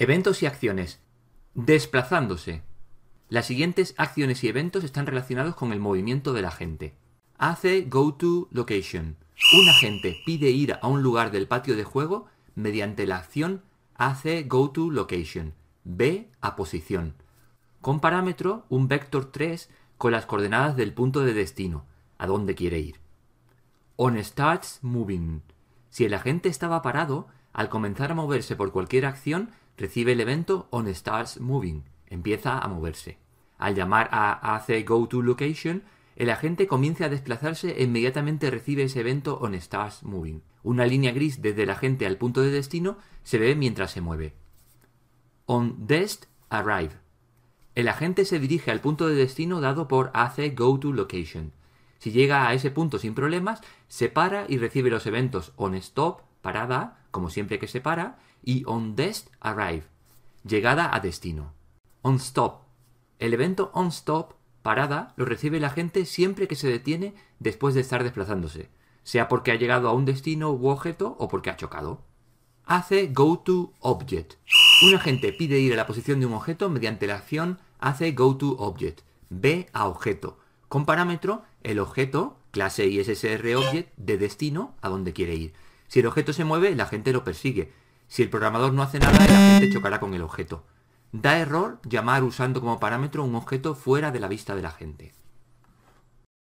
Eventos y acciones. Desplazándose. Las siguientes acciones y eventos están relacionados con el movimiento de la gente. Hace Go to Location. Un agente pide ir a un lugar del patio de juego mediante la acción hace Go to Location. B a posición. Con parámetro un vector 3 con las coordenadas del punto de destino, a dónde quiere ir. On starts moving. Si el agente estaba parado, al comenzar a moverse por cualquier acción, recibe el evento On Starts Moving, empieza a moverse. Al llamar a AC Go to Location, el agente comienza a desplazarse e inmediatamente recibe ese evento On Starts Moving. Una línea gris desde el agente al punto de destino se ve mientras se mueve. On Dest Arrive. El agente se dirige al punto de destino dado por AC Go to Location. Si llega a ese punto sin problemas, se para y recibe los eventos On Stop, parada, como siempre que se para, y on dest arrive, llegada a destino. On stop. El evento on stop, parada, lo recibe la gente siempre que se detiene después de estar desplazándose, sea porque ha llegado a un destino u objeto o porque ha chocado. Hace go to object. Un agente pide ir a la posición de un objeto mediante la acción hace go to object, ve a objeto, con parámetro el objeto, clase ISSR object, de destino a donde quiere ir. Si el objeto se mueve, la gente lo persigue. Si el programador no hace nada, la gente chocará con el objeto. Da error llamar usando como parámetro un objeto fuera de la vista de la gente.